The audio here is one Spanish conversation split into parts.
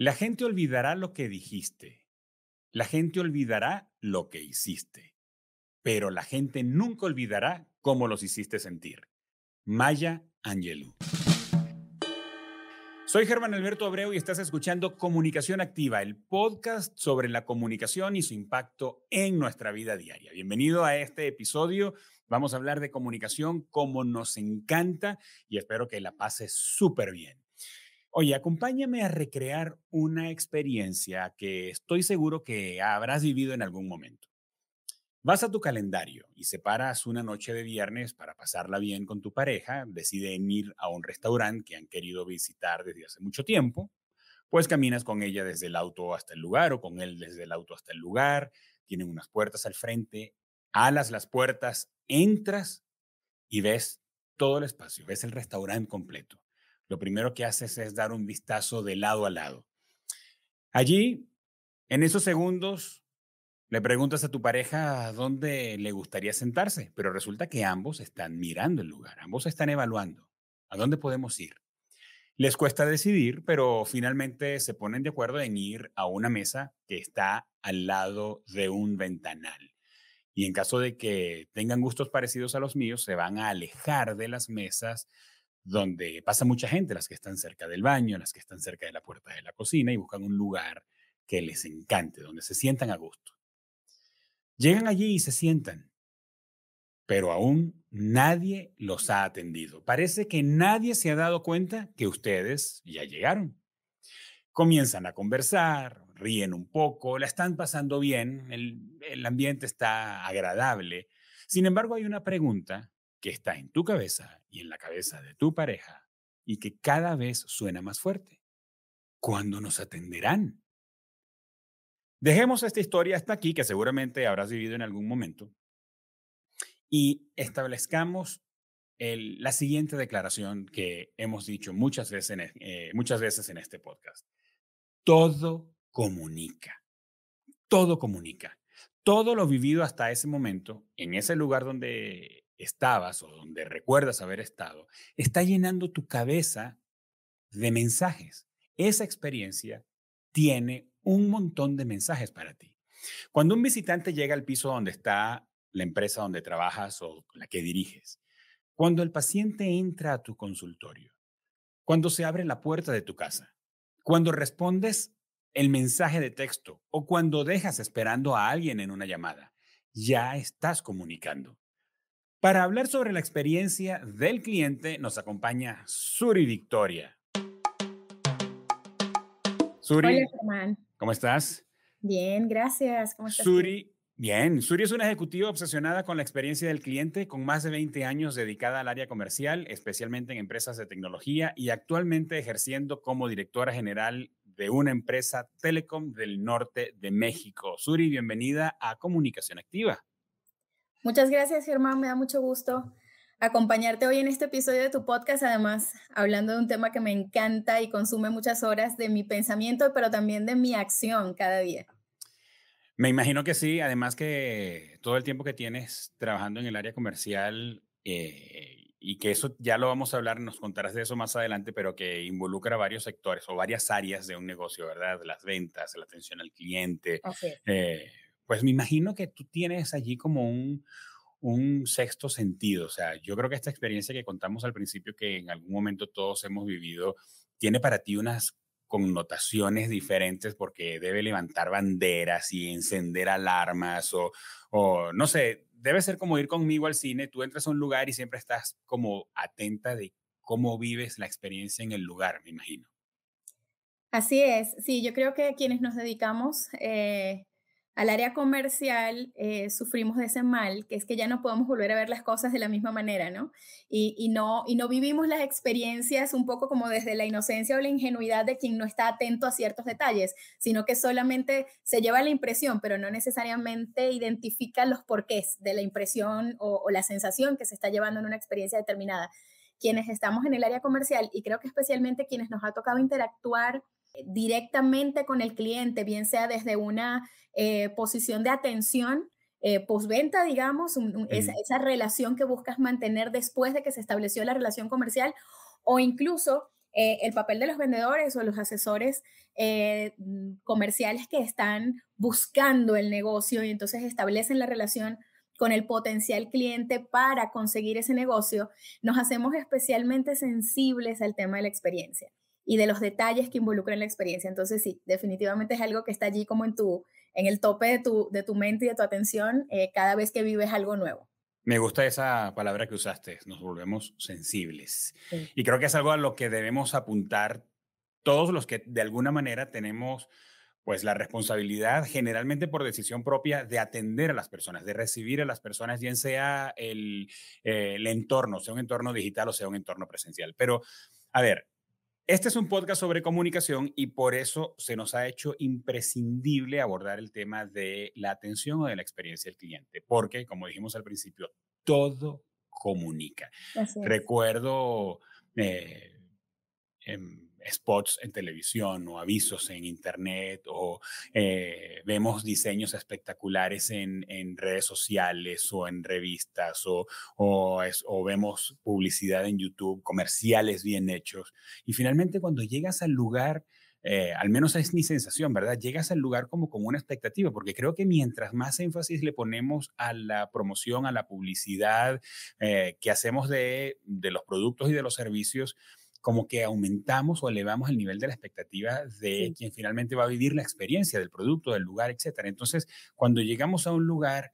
La gente olvidará lo que dijiste. La gente olvidará lo que hiciste. Pero la gente nunca olvidará cómo los hiciste sentir. Maya Angelou. Soy Germán Alberto Abreu y estás escuchando Comunicación Activa, el podcast sobre la comunicación y su impacto en nuestra vida diaria. Bienvenido a este episodio. Vamos a hablar de comunicación como nos encanta y espero que la pases súper bien. Oye, acompáñame a recrear una experiencia que estoy seguro que habrás vivido en algún momento. Vas a tu calendario y separas una noche de viernes para pasarla bien con tu pareja, deciden ir a un restaurante que han querido visitar desde hace mucho tiempo, pues caminas con ella desde el auto hasta el lugar o con él desde el auto hasta el lugar, tienen unas puertas al frente, alas las puertas, entras y ves todo el espacio, ves el restaurante completo lo primero que haces es dar un vistazo de lado a lado. Allí, en esos segundos, le preguntas a tu pareja dónde le gustaría sentarse, pero resulta que ambos están mirando el lugar, ambos están evaluando a dónde podemos ir. Les cuesta decidir, pero finalmente se ponen de acuerdo en ir a una mesa que está al lado de un ventanal. Y en caso de que tengan gustos parecidos a los míos, se van a alejar de las mesas donde pasa mucha gente, las que están cerca del baño, las que están cerca de la puerta de la cocina y buscan un lugar que les encante, donde se sientan a gusto. Llegan allí y se sientan, pero aún nadie los ha atendido. Parece que nadie se ha dado cuenta que ustedes ya llegaron. Comienzan a conversar, ríen un poco, la están pasando bien, el, el ambiente está agradable. Sin embargo, hay una pregunta que está en tu cabeza y en la cabeza de tu pareja y que cada vez suena más fuerte. ¿Cuándo nos atenderán? Dejemos esta historia hasta aquí, que seguramente habrás vivido en algún momento, y establezcamos la siguiente declaración que hemos dicho muchas veces, e, eh, muchas veces en este podcast. Todo comunica. Todo comunica. Todo lo vivido hasta ese momento, en ese lugar donde estabas o donde recuerdas haber estado, está llenando tu cabeza de mensajes. Esa experiencia tiene un montón de mensajes para ti. Cuando un visitante llega al piso donde está la empresa donde trabajas o la que diriges, cuando el paciente entra a tu consultorio, cuando se abre la puerta de tu casa, cuando respondes el mensaje de texto o cuando dejas esperando a alguien en una llamada, ya estás comunicando. Para hablar sobre la experiencia del cliente nos acompaña Suri Victoria. Suri, Hola, Germán. ¿Cómo estás? Bien, gracias. ¿Cómo estás? Suri, bien. Suri es una ejecutiva obsesionada con la experiencia del cliente, con más de 20 años dedicada al área comercial, especialmente en empresas de tecnología y actualmente ejerciendo como directora general de una empresa telecom del norte de México. Suri, bienvenida a Comunicación Activa. Muchas gracias, Germán. Me da mucho gusto acompañarte hoy en este episodio de tu podcast, además hablando de un tema que me encanta y consume muchas horas de mi pensamiento, pero también de mi acción cada día. Me imagino que sí, además que todo el tiempo que tienes trabajando en el área comercial eh, y que eso ya lo vamos a hablar, nos contarás de eso más adelante, pero que involucra varios sectores o varias áreas de un negocio, ¿verdad? Las ventas, la atención al cliente, pues me imagino que tú tienes allí como un, sexto sentido. O sea, yo creo que esta experiencia que contamos al principio, que en algún momento todos hemos vivido, tiene para ti unas connotaciones diferentes porque debe levantar banderas y encender alarmas o, o no sé, debe ser como ir conmigo al cine, tú entras a un lugar y siempre estás como atenta de cómo vives la experiencia en el lugar, me imagino. Así es, sí, yo creo que quienes nos dedicamos eh, al área comercial eh, sufrimos de ese mal, que es que ya no podemos volver a ver las cosas de la misma manera, ¿no? Y, ¿no? vivimos las experiencias un poco como desde la inocencia o la ingenuidad de quien no está atento a ciertos detalles, sino que solamente se lleva la impresión, pero no necesariamente identifica los porqués de la impresión o, o la sensación que se está llevando en una experiencia determinada. Quienes estamos en el área comercial, y creo que especialmente quienes nos ha tocado interactuar, directamente con el cliente, bien sea desde una eh, posición de atención. Eh, postventa, digamos, esa, relación que buscas mantener después de que se estableció la relación comercial o incluso eh, el papel de los vendedores o los asesores eh, mm, comerciales que están buscando el negocio y entonces establecen la relación con el potencial cliente para conseguir ese negocio, nos hacemos especialmente sensibles al tema de la experiencia y de los detalles que involucran la experiencia. Entonces sí, definitivamente es algo que está allí como en tu en el tope de tu, de tu mente y de tu atención eh, cada vez que vives algo nuevo. Me gusta esa palabra que usaste, nos volvemos sensibles. Y creo que es algo a lo que debemos apuntar todos los que de alguna manera tenemos pues la responsabilidad, generalmente por decisión propia, de atender a las personas, de recibir a las personas, bien sea el eh, entorno, sea un entorno digital o sea un entorno presencial. Pero, a ver, este es un podcast sobre comunicación y por eso se nos ha hecho imprescindible abordar el tema de la atención o de la experiencia del cliente, porque como dijimos al principio, todo comunica. Recuerdo eh, em, spots en televisión o avisos en internet o eh, vemos diseños espectaculares en, redes sociales o en revistas o, o, vemos publicidad en YouTube, comerciales bien hechos. Y finalmente cuando llegas al lugar... Eh, al menos es mi sensación, ¿verdad? Llegas al lugar como con una expectativa, porque creo que mientras más énfasis le ponemos a la promoción, a la publicidad eh, que hacemos de, de, los productos y de los servicios, como que aumentamos o elevamos el nivel de la expectativa de quien finalmente va a vivir la experiencia del producto, del lugar, etc. Entonces, cuando llegamos a un lugar,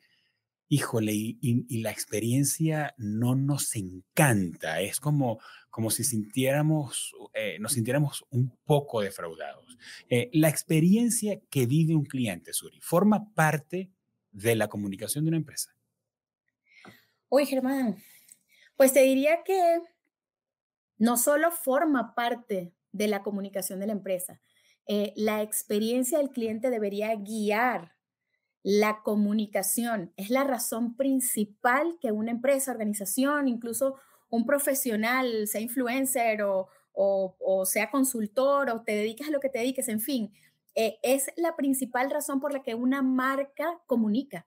híjole, y, la experiencia no nos encanta, es como, como si sintiéramos, eh, nos sintiéramos un poco defraudados. Eh, la experiencia que vive un cliente, Suri, forma parte de la comunicación de una empresa. Uy, Germán, pues te diría que no solo forma parte de la comunicación de la empresa, eh, la experiencia del cliente debería guiar la comunicación. Es la razón principal que una empresa, organización, incluso un profesional, sea influencer o, sea consultor o te dedicas a lo que te dediques, en fin, eh, es la principal razón por la que una marca comunica.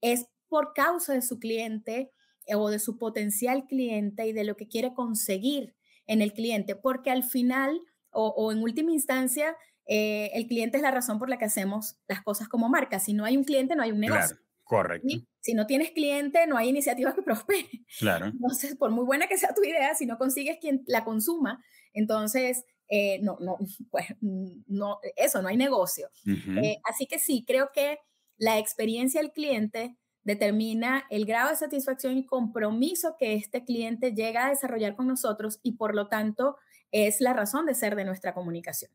Es por causa de su cliente, o de su potencial cliente y de lo que quiere conseguir en el cliente, porque al final o, en última instancia, eh, el cliente es la razón por la que hacemos las cosas como marca. Si no hay un cliente, no hay un negocio. correcto. Si no tienes cliente, no hay iniciativa que prospere. Claro. Entonces, por muy buena que sea tu idea, si no consigues quien la consuma, entonces, eh, no, no, pues, no, eso, no hay negocio. Eh, así que sí, creo que la experiencia del cliente determina el grado de satisfacción y compromiso que este cliente llega a desarrollar con nosotros y por lo tanto es la razón de ser de nuestra comunicación.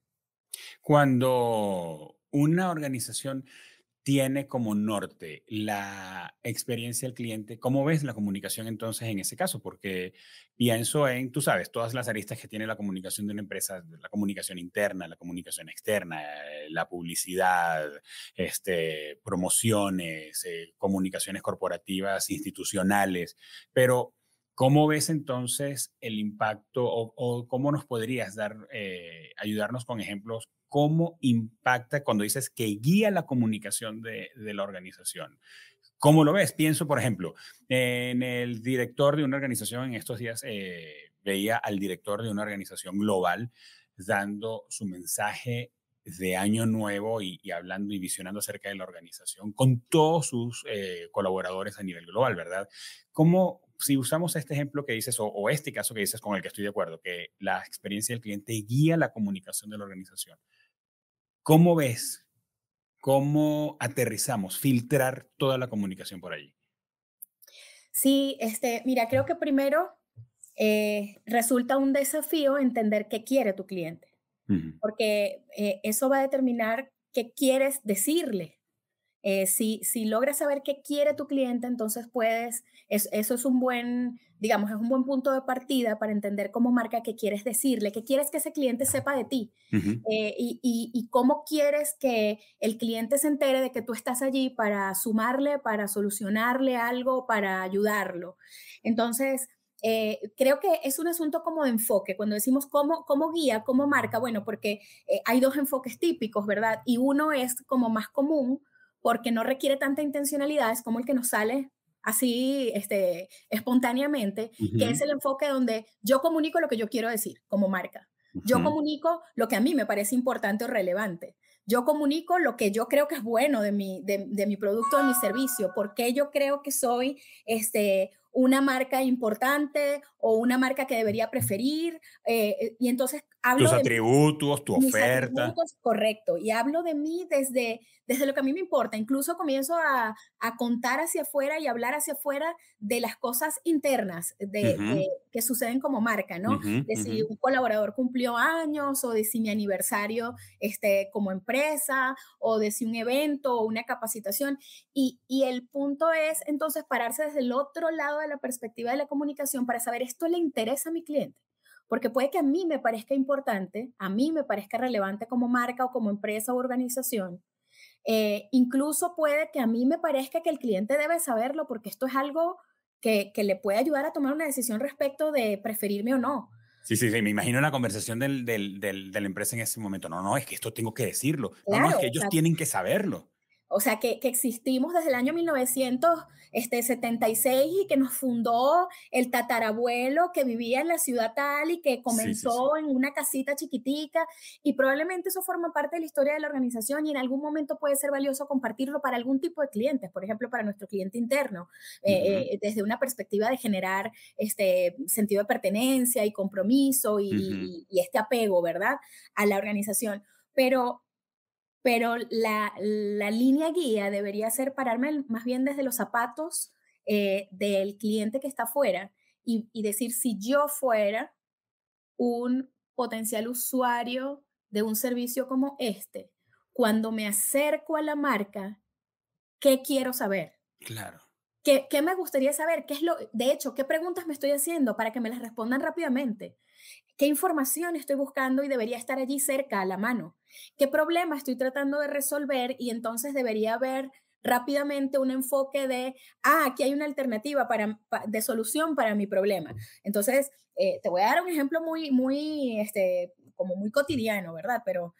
Cuando una organización tiene como norte la experiencia del cliente? ¿Cómo ves la comunicación entonces en ese caso? Porque pienso en, tú sabes, todas las aristas que tiene la comunicación de una empresa, la comunicación interna, la comunicación externa, eh, la publicidad, este, promociones, eh, comunicaciones corporativas, institucionales, pero... ¿Cómo ves entonces el impacto o, cómo nos podrías dar, eh, ayudarnos con ejemplos cómo impacta cuando dices que guía la comunicación de, la organización. ¿Cómo lo ves? Pienso, por ejemplo, en el director de una organización, en estos días eh, veía al director de una organización global dando su mensaje de año nuevo y, hablando y visionando acerca de la organización con todos sus eh, colaboradores a nivel global, ¿verdad? ¿Cómo, si usamos este ejemplo que dices, o, este caso que dices con el que estoy de acuerdo, que la experiencia del cliente guía la comunicación de la organización, ¿Cómo ves? ¿Cómo aterrizamos? Filtrar toda la comunicación por allí. Sí, este, mira, creo que primero eh, resulta un desafío entender qué quiere tu cliente, porque eh, eso va a determinar qué quieres decirle. Eh, si, si logras saber qué quiere tu cliente, entonces puedes, eso es un buen digamos, es un buen punto de partida para entender cómo marca qué quieres decirle, qué quieres que ese cliente sepa de ti eh, y, cómo quieres que el cliente se entere de que tú estás allí para sumarle, para solucionarle algo, para ayudarlo. Entonces, eh, creo que es un asunto como de enfoque. Cuando decimos cómo, cómo guía, cómo marca, bueno, porque eh, hay dos enfoques típicos, ¿verdad? Y uno es como más común porque no requiere tanta intencionalidad, es como el que nos sale así este, espontáneamente, que es el enfoque donde yo comunico lo que yo quiero decir como marca. Yo comunico lo que a mí me parece importante o relevante. Yo comunico lo que yo creo que es bueno de mi, de, de mi producto, de mi servicio, porque yo creo que soy este, una marca importante o una marca que debería preferir. Eh, eh, y entonces tus atributos, tu oferta. Atributos, correcto. Y hablo de mí desde, desde lo que a mí me importa. Incluso comienzo a, contar hacia afuera y hablar hacia afuera de las cosas internas de, que suceden como marca, ¿no? de si un colaborador cumplió años o de si mi aniversario este, como empresa o de si un evento o una capacitación. Y, y el punto es entonces pararse desde el otro lado de la perspectiva de la comunicación para saber esto le interesa a mi cliente. Porque puede que a mí me parezca importante, a mí me parezca relevante como marca o como empresa o organización. Eh, incluso puede que a mí me parezca que el cliente debe saberlo porque esto es algo que, que le puede ayudar a tomar una decisión respecto de preferirme o no. Sí, sí, sí, me imagino la conversación del, del, del, de la empresa en ese momento. No, no, es que esto tengo que decirlo. no, no, es que ellos tienen que saberlo o sea, que, existimos desde el año 1976 este, y que nos fundó el tatarabuelo que vivía en la ciudad tal y que comenzó en una casita chiquitica y probablemente eso forma parte de la historia de la organización y en algún momento puede ser valioso compartirlo para algún tipo de clientes, por ejemplo, para nuestro cliente interno, eh, eh, eh, desde una perspectiva de generar este sentido de pertenencia y compromiso y este apego, ¿verdad? A la organización. Pero pero la, línea guía debería ser pararme más bien desde los zapatos eh, del cliente que está afuera y decir si yo fuera un potencial usuario de un servicio como este, cuando me acerco a la marca, ¿qué quiero saber? Claro. ¿Qué, me gustaría saber? ¿Qué es lo, de hecho, qué preguntas me estoy haciendo para que me las respondan rápidamente? ¿Qué información estoy buscando y debería estar allí cerca, a la mano? ¿Qué problema estoy tratando de resolver y entonces debería haber rápidamente un enfoque de, ah, aquí hay una alternativa para, de solución para mi problema. Entonces, eh, te voy a dar un ejemplo muy, muy, este, como muy cotidiano, ¿verdad? Pero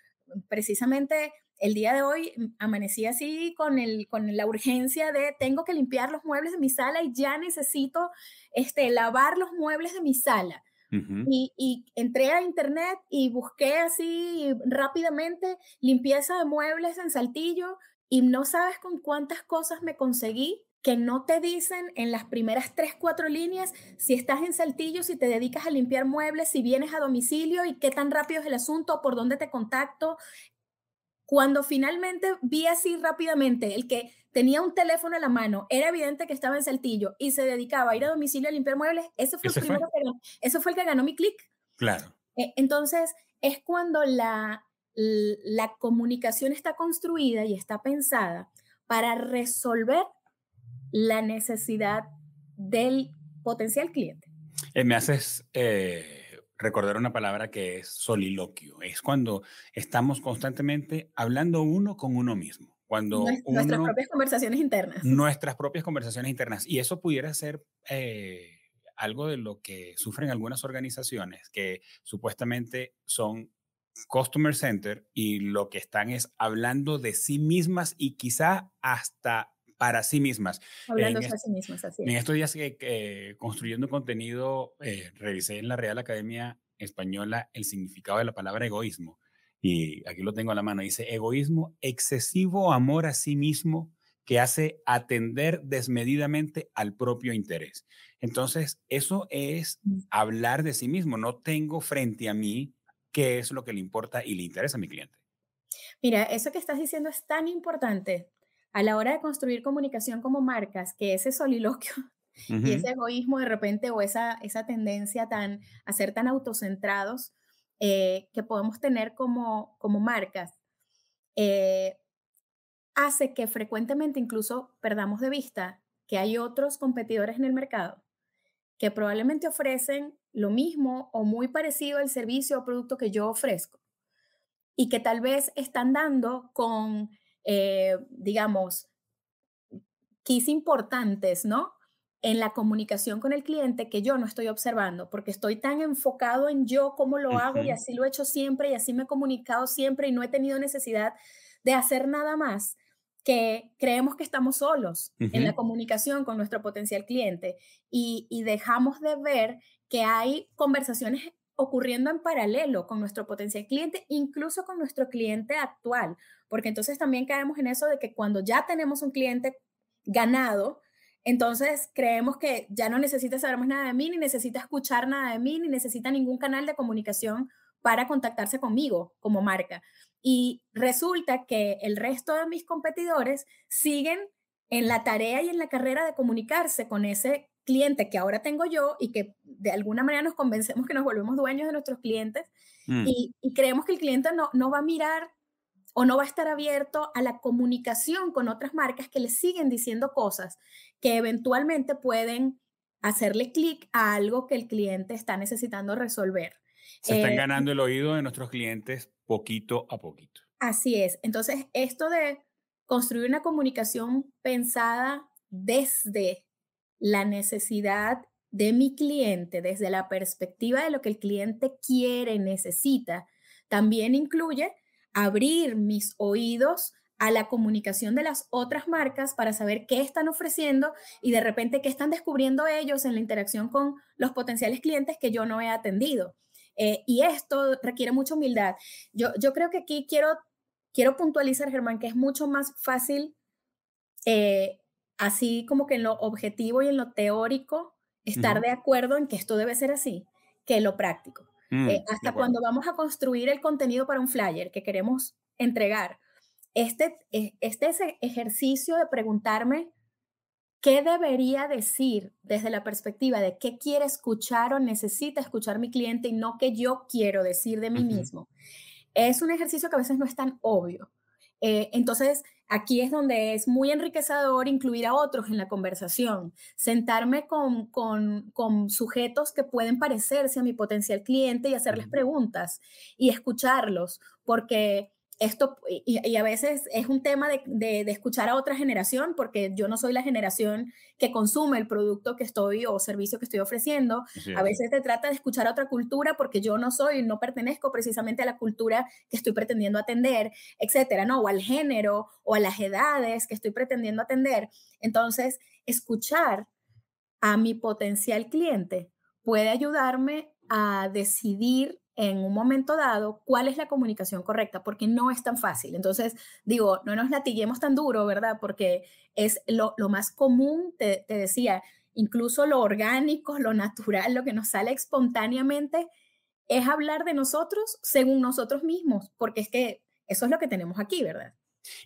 precisamente el día de hoy mm, amanecí así con, el, con la urgencia de tengo que limpiar los muebles de mi sala y ya necesito este, lavar los muebles de mi sala. y, y, entré a internet y busqué así rápidamente limpieza de muebles en Saltillo y no sabes con cuántas cosas me conseguí que no te dicen en las primeras tres, cuatro líneas si estás en Saltillo, si te dedicas a limpiar muebles, si vienes a domicilio y qué tan rápido es el asunto, por dónde te contacto, cuando finalmente vi así rápidamente el que tenía un teléfono en la mano, era evidente que estaba en Saltillo y se dedicaba a ir a domicilio a limpiar muebles, ese fue, el, primero eso fue el que ganó mi clic. Claro. E, entonces, es cuando la, la comunicación está construida y está pensada para resolver la necesidad del potencial cliente. Eh, me haces eh, recordar una palabra que es soliloquio. Es cuando estamos constantemente hablando uno con uno mismo. Cuando nuestras propias conversaciones internas. Nuestras propias conversaciones internas. Y eso pudiera ser eh, algo de lo que sufren algunas organizaciones que supuestamente son customer center y lo que están es hablando de sí mismas y quizá hasta para sí mismas. Hablando de sí mismas, así En estos días que construyendo contenido, eh, revisé en la Real Academia Española el significado de la palabra egoísmo. Y aquí lo tengo a la mano. Dice, egoísmo, excesivo amor a sí mismo que hace atender desmedidamente al propio interés. Entonces, eso es mm. hablar de sí mismo. No tengo frente a mí qué es lo que le importa y le interesa a mi cliente. Mira, eso que estás diciendo es tan importante a la hora de construir comunicación como marcas, que ese soliloquio y ese egoísmo de repente o esa, esa tendencia tan, a ser tan autocentrados eh, que podemos tener como, como marcas, eh, hace que frecuentemente incluso perdamos de vista que hay otros competidores en el mercado que probablemente ofrecen lo mismo o muy parecido al servicio o producto que yo ofrezco y que tal vez están dando con eh, digamos, keys importantes, ¿no? En la comunicación con el cliente que yo no estoy observando, porque estoy tan enfocado en yo, cómo lo hago y así lo he hecho siempre y así me he comunicado siempre y no he tenido necesidad de hacer nada más que creemos que estamos solos en la comunicación con nuestro potencial cliente y, y dejamos de ver que hay conversaciones ocurriendo en paralelo con nuestro potencial cliente, incluso con nuestro cliente actual, porque entonces también caemos en eso de que cuando ya tenemos un cliente ganado, entonces creemos que ya no necesita saber más nada de mí, ni necesita escuchar nada de mí, ni necesita ningún canal de comunicación para contactarse conmigo como marca. Y resulta que el resto de mis competidores siguen en la tarea y en la carrera de comunicarse con ese cliente que ahora tengo yo y que de alguna manera nos convencemos que nos volvemos dueños de nuestros clientes mm. y, creemos que el cliente no, no va a mirar o no va a estar abierto a la comunicación con otras marcas que le siguen diciendo cosas que eventualmente pueden hacerle clic a algo que el cliente está necesitando resolver. Se están eh, ganando el oído de nuestros clientes poquito a poquito. Así es. Entonces, esto de construir una comunicación pensada desde la necesidad de mi cliente desde la perspectiva de lo que el cliente quiere, necesita, también incluye abrir mis oídos a la comunicación de las otras marcas para saber qué están ofreciendo y de repente qué están descubriendo ellos en la interacción con los potenciales clientes que yo no he atendido. Eh, y esto requiere mucha humildad. Yo, yo creo que aquí quiero, quiero puntualizar, Germán, que es mucho más fácil eh, así como que en lo objetivo y en lo teórico, estar de acuerdo en que esto debe ser así, que lo práctico. Mm, eh, hasta cuando vamos a construir el contenido para un flyer que queremos entregar, este, eh, este e, ejercicio de preguntarme qué debería decir desde la perspectiva de qué quiere escuchar o necesita escuchar mi cliente y no qué yo quiero decir de mí mismo, es un ejercicio que a veces no es tan obvio. Eh, entonces, aquí es donde es muy enriquecedor incluir a otros en la conversación, sentarme con, con, sujetos que pueden parecerse a mi potencial cliente y hacerles preguntas y escucharlos, porque esto, y, a veces es un tema de, escuchar a otra generación, porque yo no soy la generación que consume el producto que estoy o servicio que estoy ofreciendo. A veces se trata de escuchar a otra cultura porque yo no soy, no pertenezco precisamente a la cultura que estoy pretendiendo atender, etcétera, ¿no? O al género o a las edades que estoy pretendiendo atender. Entonces, escuchar a mi potencial cliente puede ayudarme a decidir en un momento dado cuál es la comunicación correcta, porque no es tan fácil. Entonces, digo, no nos latiguemos tan duro, ¿verdad? Porque es lo, más común, te, te, decía, incluso lo orgánico, lo natural, lo que nos sale espontáneamente, es hablar de nosotros según nosotros mismos, porque es que eso es lo que tenemos aquí, ¿verdad?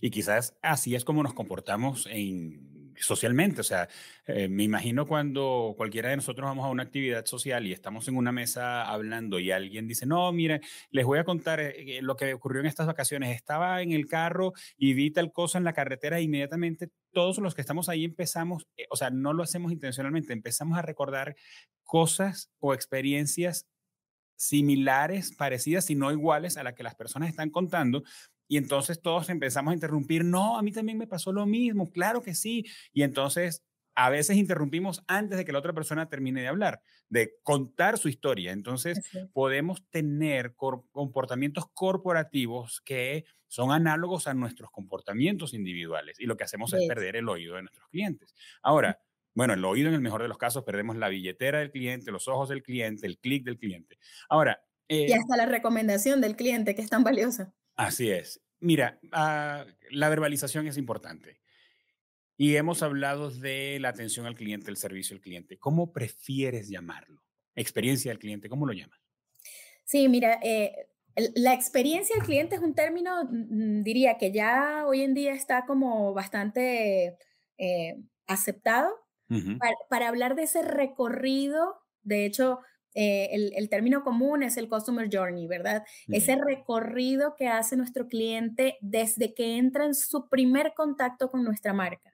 Y quizás así es como nos comportamos en socialmente. O sea, eh, me imagino cuando cualquiera de nosotros vamos a una actividad social y estamos en una mesa hablando y alguien dice, no, miren, les voy a contar eh, eh, lo que ocurrió en estas vacaciones. Estaba en el carro y vi tal cosa en la carretera e inmediatamente todos los que estamos ahí empezamos, o sea, no lo hacemos intencionalmente, empezamos a recordar cosas o experiencias similares, parecidas y no iguales a las que las personas están contando, y entonces todos empezamos a interrumpir, no, a mí también me pasó lo mismo, claro que sí. Y entonces a veces interrumpimos antes de que la otra persona termine de hablar, de contar su historia. Entonces podemos tener comportamientos corporativos que son análogos a nuestros comportamientos individuales y lo que hacemos es perder el oído de nuestros clientes. Ahora, bueno, el oído en el mejor de los casos perdemos la billetera del cliente, los ojos del cliente, el clic del cliente. Ahora... y eh hasta la recomendación del cliente, que es tan valiosa. Así es. Mira, ah, la verbalización es importante. Y hemos hablado de la atención al cliente, el servicio al cliente. ¿Cómo prefieres llamarlo? Experiencia al cliente, ¿cómo lo llamas? Sí, mira, eh, la experiencia al cliente es un término, mm, mm, diría que ya hoy en día está como bastante eh, aceptado para hablar de ese recorrido. De hecho, eh, el, término común es el customer journey, ¿verdad? Ese recorrido que hace nuestro cliente desde que entra en su primer contacto con nuestra marca.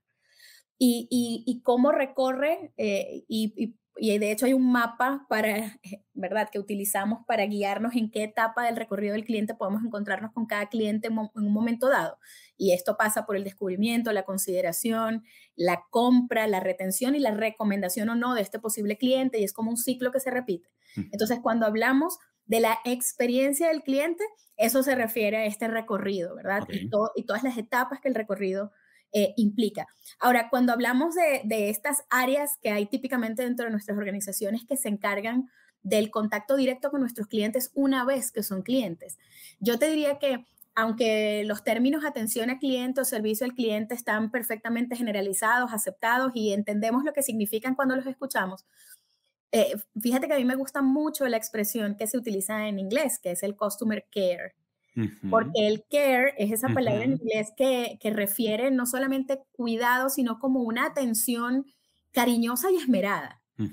Y, cómo recorre eh, y, y, y de hecho hay un mapa para, eh, ¿verdad?, que utilizamos para guiarnos en qué etapa del recorrido del cliente podemos encontrarnos con cada cliente en un momento dado. Y esto pasa por el descubrimiento, la consideración, la compra, la retención y la recomendación o no de este posible cliente y es como un ciclo que se repite. Entonces, cuando hablamos de la experiencia del cliente, eso se refiere a este recorrido, ¿verdad? y todas las etapas que el recorrido eh, implica. Ahora, cuando hablamos de, estas áreas que hay típicamente dentro de nuestras organizaciones que se encargan del contacto directo con nuestros clientes una vez que son clientes, yo te diría que aunque los términos atención al cliente o servicio al cliente están perfectamente generalizados, aceptados y entendemos lo que significan cuando los escuchamos, eh, fíjate que a mí me gusta mucho la expresión que se utiliza en inglés, que es el customer care porque el care es esa palabra en inglés que, que, refiere no solamente cuidado, sino como una atención cariñosa y esmerada. Eh,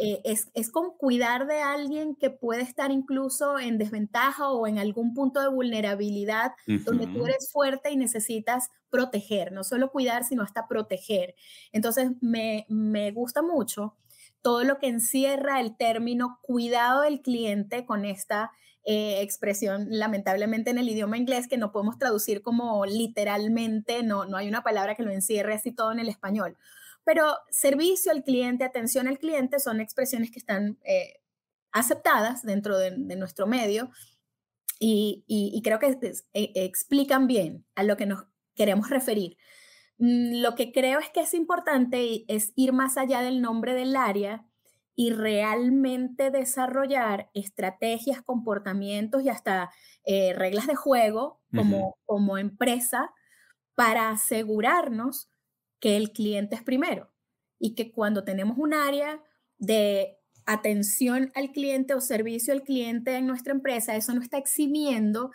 eh, es, es, con cuidar de alguien que puede estar incluso en desventaja o en algún punto de vulnerabilidad donde tú eres fuerte y necesitas proteger, no solo cuidar, sino hasta proteger. Entonces, me, me gusta mucho todo lo que encierra el término cuidado del cliente con esta eh, expresión lamentablemente en el idioma inglés que no podemos traducir como literalmente, no, no hay una palabra que lo encierre así todo en el español. Pero servicio al cliente, atención al cliente son expresiones que están eh, aceptadas dentro de, nuestro medio y, creo que e, explican bien a lo que nos queremos referir. Mm, lo que creo es que es importante es ir más allá del nombre del área y realmente desarrollar estrategias, comportamientos y hasta eh, reglas de juego como, como empresa para asegurarnos que el cliente es primero y que cuando tenemos un área de atención al cliente o servicio al cliente en nuestra empresa, eso no está eximiendo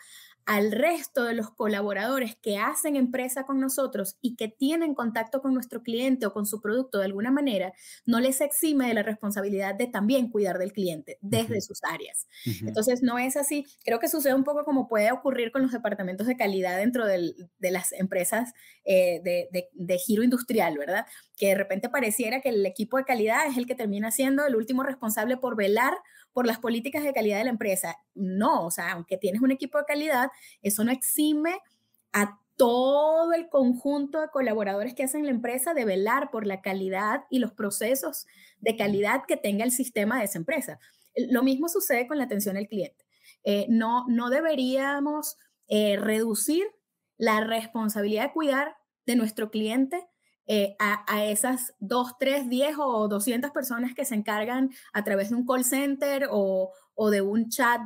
al resto de los colaboradores que hacen empresa con nosotros y que tienen contacto con nuestro cliente o con su producto de alguna manera, no les exime de la responsabilidad de también cuidar del cliente desde sus áreas. Entonces, no es así. Creo que sucede un poco como puede ocurrir con los departamentos de calidad dentro de las empresas eh, de giro industrial, ¿verdad? Que de repente pareciera que el equipo de calidad es el que termina siendo el último responsable por velar por las políticas de calidad de la empresa. No, o sea, aunque tienes un equipo de calidad, eso no exime a todo el conjunto de colaboradores que hacen la empresa de velar por la calidad y los procesos de calidad que tenga el sistema de esa empresa. Lo mismo sucede con la atención al cliente. Eh, no, no deberíamos eh, reducir la responsabilidad de cuidar de nuestro cliente eh, a, esas 2, 3, 10 o 200 personas que se encargan a través de un call center o, de un chat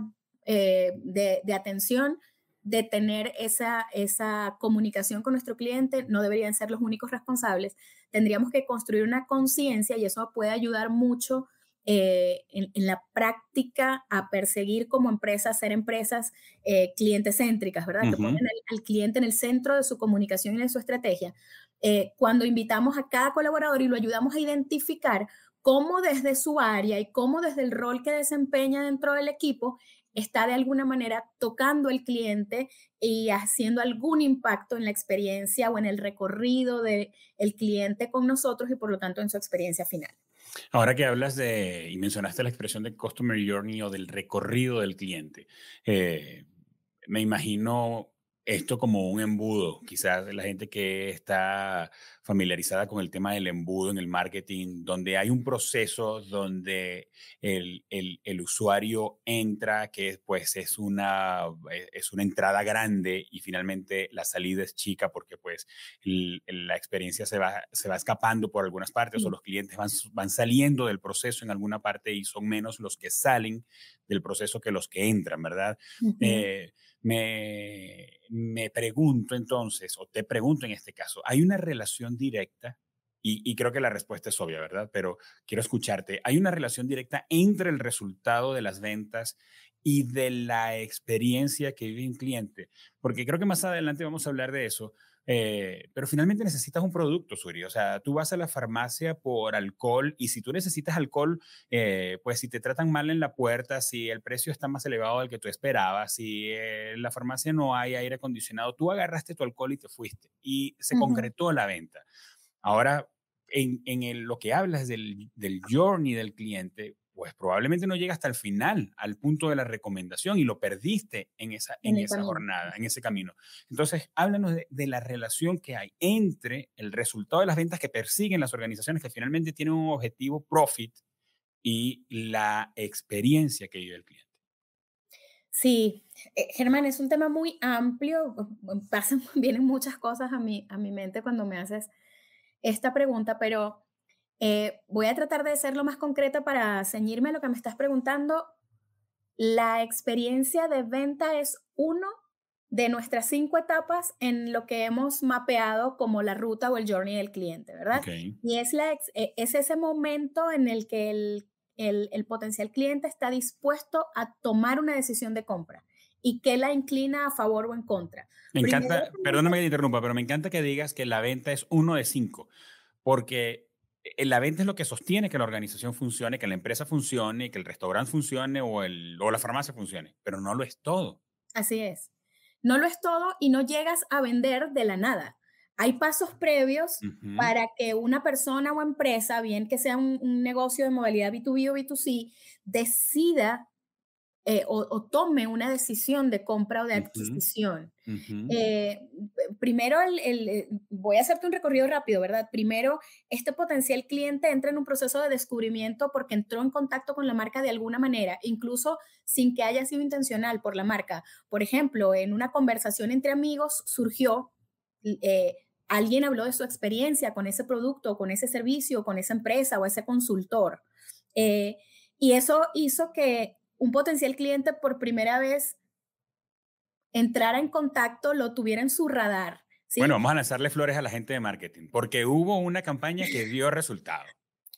eh, de, atención de tener esa, esa comunicación con nuestro cliente, no deberían ser los únicos responsables. Tendríamos que construir una conciencia y eso puede ayudar mucho eh, en, la práctica a perseguir como empresa, ser empresas eh, cliente céntricas, ¿verdad? al, cliente en el centro de su comunicación y de su estrategia. Eh, cuando invitamos a cada colaborador y lo ayudamos a identificar cómo desde su área y cómo desde el rol que desempeña dentro del equipo está de alguna manera tocando al cliente y haciendo algún impacto en la experiencia o en el recorrido del el cliente con nosotros y por lo tanto en su experiencia final. Ahora que hablas de, y mencionaste la expresión de customer journey o del recorrido del cliente, eh, me imagino esto como un embudo. Quizás la gente que está familiarizada con el tema del embudo en el marketing, donde hay un proceso donde el, usuario entra, que pues es una, eh, es una entrada grande y finalmente la salida es chica porque pues la experiencia se va, se va escapando por algunas partes o los clientes van, saliendo del proceso en alguna parte y son menos los que salen del proceso que los que entran, ¿verdad? Me, pregunto entonces, o te pregunto en este caso, ¿hay una relación directa? Y, y, creo que la respuesta es obvia, ¿verdad? Pero quiero escucharte. ¿Hay una relación directa entre el resultado de las ventas y de la experiencia que vive un cliente? Porque creo que más adelante vamos a hablar de eso, eh, pero finalmente necesitas un producto, Suri. O sea, tú vas a la farmacia por alcohol y si tú necesitas alcohol, eh, pues si te tratan mal en la puerta, si el precio está más elevado del que tú esperabas, si eh, en la farmacia no hay aire acondicionado, tú agarraste tu alcohol y te fuiste. Y se concretó la venta. Ahora, en, lo que hablas del, del journey del cliente, pues probablemente no llega hasta el final, al punto de la recomendación y lo perdiste en esa, en, esa jornada, en ese camino. Entonces, háblanos de, la relación que hay entre el resultado de las ventas que persiguen las organizaciones que finalmente tienen un objetivo profit y la experiencia que vive el cliente. Sí, eh, Germán, es un tema muy amplio, vienen muchas cosas a mi, a mi mente cuando me haces esta pregunta, pero eh, voy a tratar de ser lo más concreta para ceñirme a lo que me estás preguntando. La experiencia de venta es uno de nuestras cinco etapas en lo que hemos mapeado como la ruta o el journey del cliente, ¿verdad? Y es, la, e, es ese momento en el que el, potencial cliente está dispuesto a tomar una decisión de compra y que la inclina a favor o en contra. Me encanta, perdóname que te interrumpa, pero me encanta que digas que la venta es uno de cinco, porque eh, la venta es lo que sostiene que la organización funcione, que la empresa funcione, que el restaurante funcione o, el, la farmacia funcione, pero no lo es todo. Así es. No lo es todo y no llegas a vender de la nada. Hay pasos previos para que una persona o empresa, bien que sea un, negocio de modalidad B2B o B2C, decida eh, o, tome una decisión de compra o de adquisición. Eh, primero, eh, voy a hacerte un recorrido rápido, ¿verdad? Primero, este potencial cliente entra en un proceso de descubrimiento porque entró en contacto con la marca de alguna manera, incluso sin que haya sido intencional por la marca. Por ejemplo, en una conversación entre amigos surgió... alguien habló de su experiencia con ese producto, con ese servicio, con esa empresa o ese consultor. y eso hizo que un potencial cliente por primera vez entrara en contacto, lo tuviera en su radar. Bueno, vamos a lanzarle flores a la gente de marketing, porque hubo una campaña que dio resultado.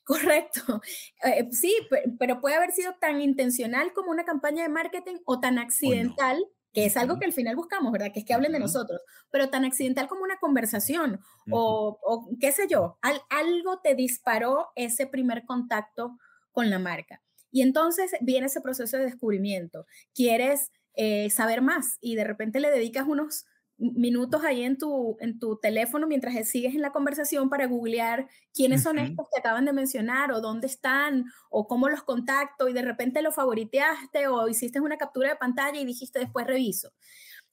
Correcto. Eh, sí, pero puede haber sido tan intencional como una campaña de marketing o tan accidental, que es algo que al final buscamos, ¿verdad? Que es que hablen de nosotros, pero tan accidental como una conversación o, qué sé yo, algo te disparó ese primer contacto con la marca. Y entonces viene ese proceso de descubrimiento. Quieres eh, saber más y de repente le dedicas unos minutos ahí en tu, en tu teléfono mientras e-, sigues en la conversación para googlear quiénes son estos que acaban de mencionar o dónde están o cómo los contacto y de repente lo favoriteaste o hiciste una captura de pantalla y dijiste después reviso.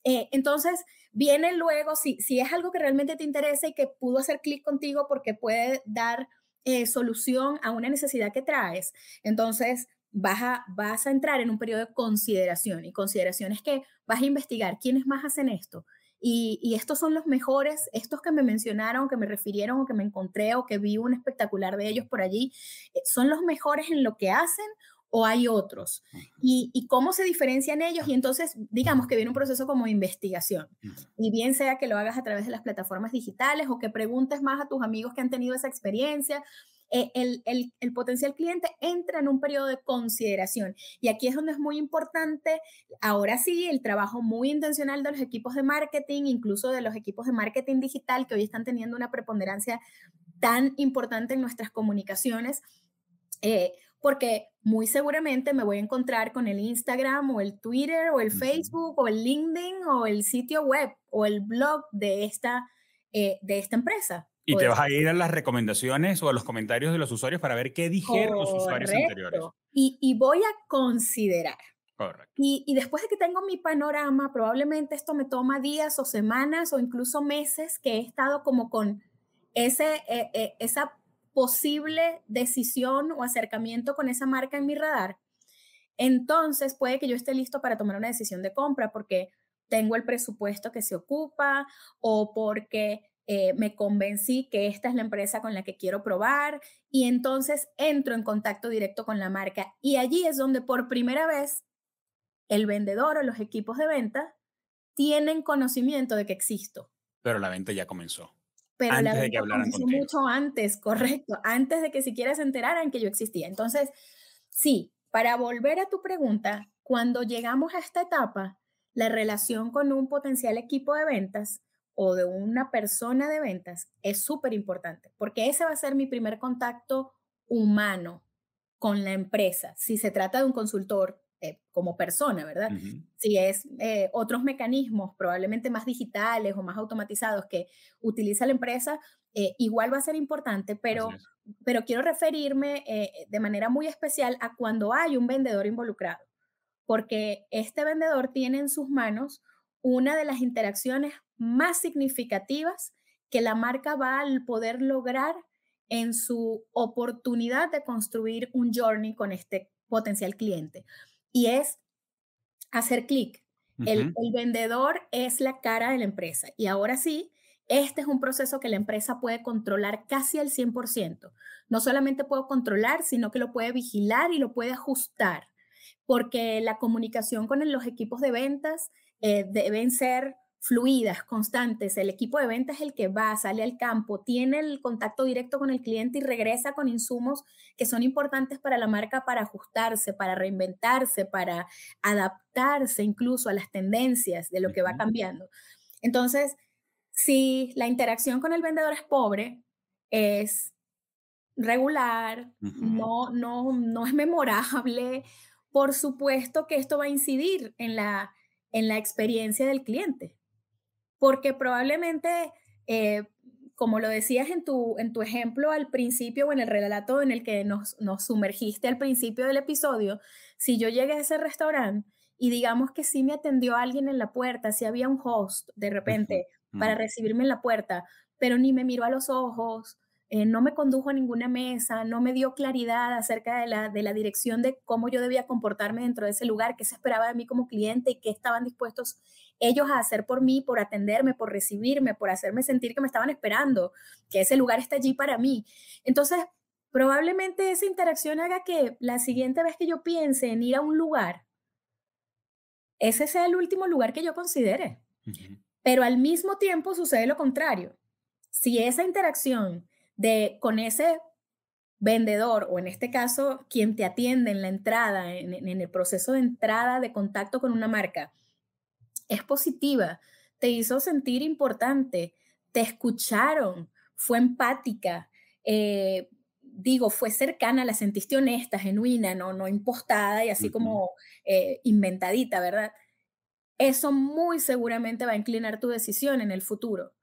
Eh, entonces, viene luego, si, si es algo que realmente te interesa y que pudo hacer clic contigo porque puede dar eh, solución a una necesidad que traes, entonces vas a, vas a entrar en un periodo de consideración. Y consideración es que vas a investigar quiénes más hacen esto. Y, y, estos son los mejores, estos que me mencionaron, que me refirieron o que me encontré o que vi un espectacular de ellos por allí, eh, son los mejores en lo que hacen o hay otros? Y, cómo se diferencian ellos? Y entonces, digamos que viene un proceso como investigación. Y bien sea que lo hagas a través de las plataformas digitales o que preguntes más a tus amigos que han tenido esa experiencia. Eh, el, potencial cliente entra en un periodo de consideración. Y aquí es donde es muy importante, ahora sí, el trabajo muy intencional de los equipos de marketing, incluso de los equipos de marketing digital que hoy están teniendo una preponderancia tan importante en nuestras comunicaciones. Eh, porque muy seguramente me voy a encontrar con el Instagram o el Twitter o el Facebook o el LinkedIn o el sitio web o el blog de esta, eh, de esta empresa. Y te pues. vas a ir a las recomendaciones o a los comentarios de los usuarios para ver qué dijeron los usuarios anteriores. Y, y voy a considerar. Y, después de que tengo mi panorama, probablemente esto me toma días o semanas o incluso meses que he estado como con ese, eh, eh, esa posible decisión o acercamiento con esa marca en mi radar, entonces puede que yo esté listo para tomar una decisión de compra porque tengo el presupuesto que se ocupa o porque eh, me convencí que esta es la empresa con la que quiero probar y entonces entro en contacto directo con la marca y allí es donde por primera vez el vendedor o los equipos de venta tienen conocimiento de que existo. Pero la venta ya comenzó pero antes la es que mucho antes, correcto, antes de que siquiera se enteraran que yo existía. Entonces, sí, para volver a tu pregunta, cuando llegamos a esta etapa, la relación con un potencial equipo de ventas o de una persona de ventas es súper importante, porque ese va a ser mi primer contacto humano con la empresa. Si se trata de un consultor, eh, como persona, ¿verdad? Si es eh, otros mecanismos probablemente más digitales o más automatizados que utiliza la empresa, eh, igual va a ser importante, pero, pero quiero referirme de manera muy especial a cuando hay un vendedor involucrado, porque este vendedor tiene en sus manos una de las interacciones más significativas que la marca va a poder lograr en su oportunidad de construir un journey con este potencial cliente y es hacer clic. el, vendedor es la cara de la empresa y ahora sí, este es un proceso que la empresa puede controlar casi al 100%. No solamente puedo controlar, sino que lo puede vigilar y lo puede ajustar, porque la comunicación con los equipos de ventas eh, deben ser fluidas, constantes. El equipo de ventas es el que va, sale al campo, tiene el contacto directo con el cliente y regresa con insumos que son importantes para la marca para ajustarse, para reinventarse, para adaptarse incluso a las tendencias de lo que va cambiando. Entonces, si la interacción con el vendedor es pobre, es regular, no, no, no es memorable, por supuesto que esto va a incidir en la, en la experiencia del cliente porque probablemente, eh, como lo decías en tu, en tu ejemplo al principio o en el relato en el que nos, sumergiste al principio del episodio, si yo llegué a ese restaurante y digamos que sí me atendió alguien en la puerta, si había un host de repente para recibirme en la puerta, pero ni me miró a los ojos, eh, no me condujo a ninguna mesa, no me dio claridad acerca de la, de la dirección de cómo yo debía comportarme dentro de ese lugar, qué se esperaba de mí como cliente y qué estaban dispuestos ellos a hacer por mí, por atenderme, por recibirme, por hacerme sentir que me estaban esperando, que ese lugar está allí para mí. Entonces, probablemente esa interacción haga que la siguiente vez que yo piense en ir a un lugar, ese sea el último lugar que yo considere. Pero al mismo tiempo sucede lo contrario. Si esa interacción de con ese vendedor o en este caso quien te atiende en la entrada, en el proceso de entrada de contacto con una marca, es positiva, te hizo sentir importante, te escucharon, fue empática, eh, digo, fue cercana, la sentiste honesta, genuina, no, no impostada y así como eh, inventadita, ¿verdad? Eso muy seguramente va a inclinar tu decisión en el futuro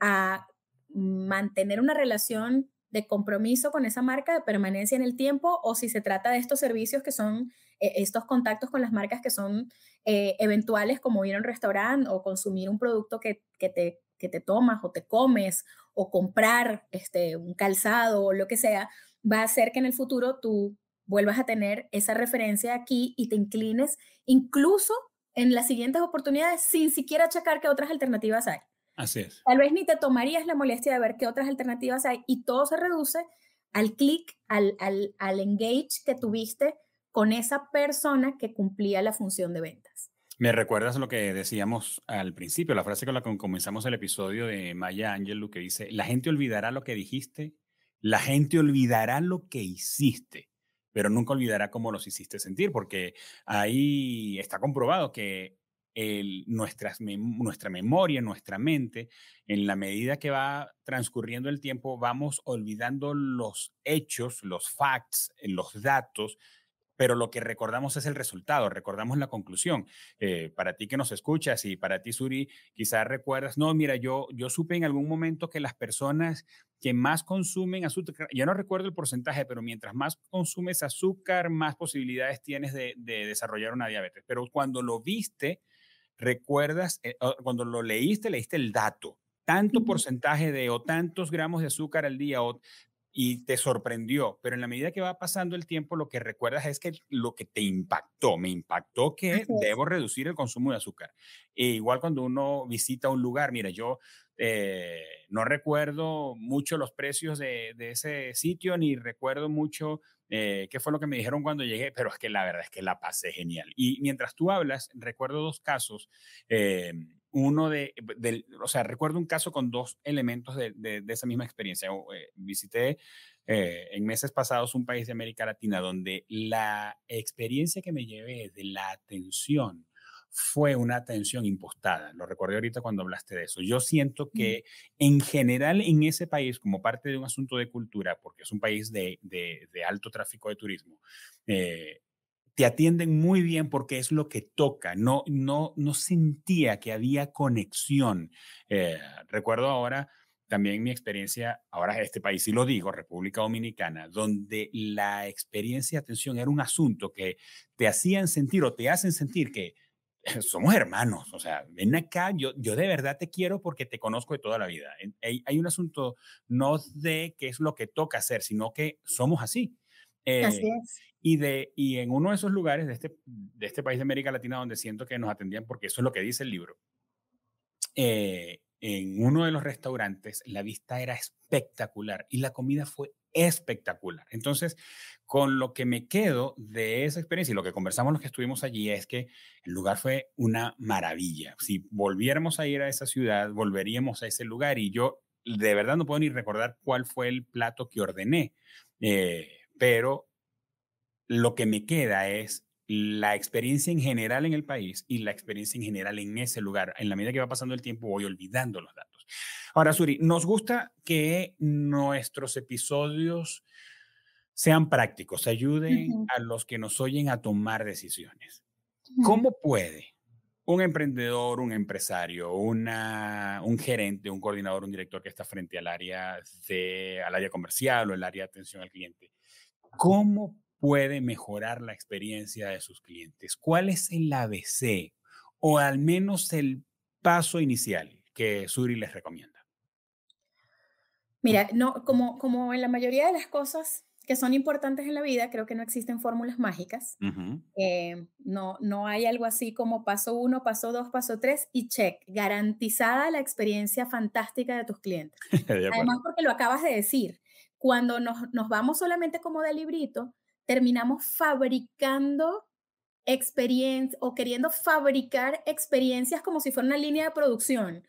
a mantener una relación de compromiso con esa marca, de permanencia en el tiempo, o si se trata de estos servicios que son e, estos contactos con las marcas que son eh, eventuales como ir a un restaurante o consumir un producto que, que, te, que te tomas o te comes o comprar este, un calzado o lo que sea, va a hacer que en el futuro tú vuelvas a tener esa referencia aquí y te inclines incluso en las siguientes oportunidades sin siquiera checar qué otras alternativas hay. Así es. Tal vez ni te tomarías la molestia de ver qué otras alternativas hay y todo se reduce al clic, al, al, al engage que tuviste con esa persona que cumplía la función de venta. Me recuerdas lo que decíamos al principio, la frase con la que comenzamos el episodio de Maya Angelou que dice, la gente olvidará lo que dijiste, la gente olvidará lo que hiciste, pero nunca olvidará cómo los hiciste sentir, porque ahí está comprobado que el, nuestras nuestra memoria, nuestra mente, en la medida que va transcurriendo el tiempo, vamos olvidando los hechos, los facts, los datos, pero lo que recordamos es el resultado, recordamos la conclusión. Eh, para ti que nos escuchas y para ti, Suri, quizás recuerdas, no, mira, yo, yo supe en algún momento que las personas que más consumen azúcar, yo no recuerdo el porcentaje, pero mientras más consumes azúcar, más posibilidades tienes de, desarrollar una diabetes. Pero cuando lo viste, recuerdas, eh, cuando lo leíste, leíste el dato tanto porcentaje de o tantos gramos de azúcar al día, o, y te sorprendió, pero en la medida que va pasando el tiempo, lo que recuerdas es que lo que te impactó, me impactó que debo reducir el consumo de azúcar. E igual cuando uno visita un lugar, mira, yo eh, no recuerdo mucho los precios de, ese sitio, ni recuerdo mucho eh, qué fue lo que me dijeron cuando llegué, pero es que la verdad es que la pasé genial. Y mientras tú hablas, recuerdo dos casos. Eh, uno de, eh, o sea, recuerdo un caso con dos elementos de, de, esa misma experiencia. Eh, visité eh, en meses pasados un país de América Latina donde la experiencia que me llevé de la atención fue una atención impostada. Lo recordé ahorita cuando hablaste de eso. Yo siento mm. que en general en ese país, como parte de un asunto de cultura, porque es un país de, de, alto tráfico de turismo, eh, te atienden muy bien porque es lo que toca. No, no, no sentía que había conexión. Eh, recuerdo ahora también mi experiencia, ahora en este país, y lo digo, República Dominicana, donde la experiencia de atención era un asunto que te hacían sentir o te hacen sentir que somos hermanos, o sea, ven acá, yo, yo de verdad te quiero porque te conozco de toda la vida. Hay, un asunto no de qué es lo que toca hacer, sino que somos así. así eh, es. Y, de, y en uno de esos lugares de este, de este país de América Latina donde siento que nos atendían, porque eso es lo que dice el libro, eh, en uno de los restaurantes la vista era espectacular y la comida fue espectacular. Entonces, con lo que me quedo de esa experiencia y lo que conversamos los que estuvimos allí es que el lugar fue una maravilla. Si volviéramos a ir a esa ciudad, volveríamos a ese lugar y yo de verdad no puedo ni recordar cuál fue el plato que ordené, eh, pero lo que me queda es la experiencia en general en el país y la experiencia en general en ese lugar. En la medida que va pasando el tiempo voy olvidando los datos. Ahora, Suri, nos gusta que nuestros episodios sean prácticos, ayuden a los que nos oyen a tomar decisiones. ¿Cómo puede un emprendedor, un empresario, una, un gerente, un coordinador, un director que está frente al área, de, al área comercial o el área de atención al cliente, cómo puede mejorar la experiencia de sus clientes. ¿Cuál es el ABC o al menos el paso inicial que Suri les recomienda? Mira, no, como, como en la mayoría de las cosas que son importantes en la vida, creo que no existen fórmulas mágicas. Eh, no, no hay algo así como paso uno, paso dos, paso tres y check. Garantizada la experiencia fantástica de tus clientes. Además, porque lo acabas de decir, cuando nos, nos vamos solamente como de librito, terminamos fabricando experiencias o queriendo fabricar experiencias como si fuera una línea de producción.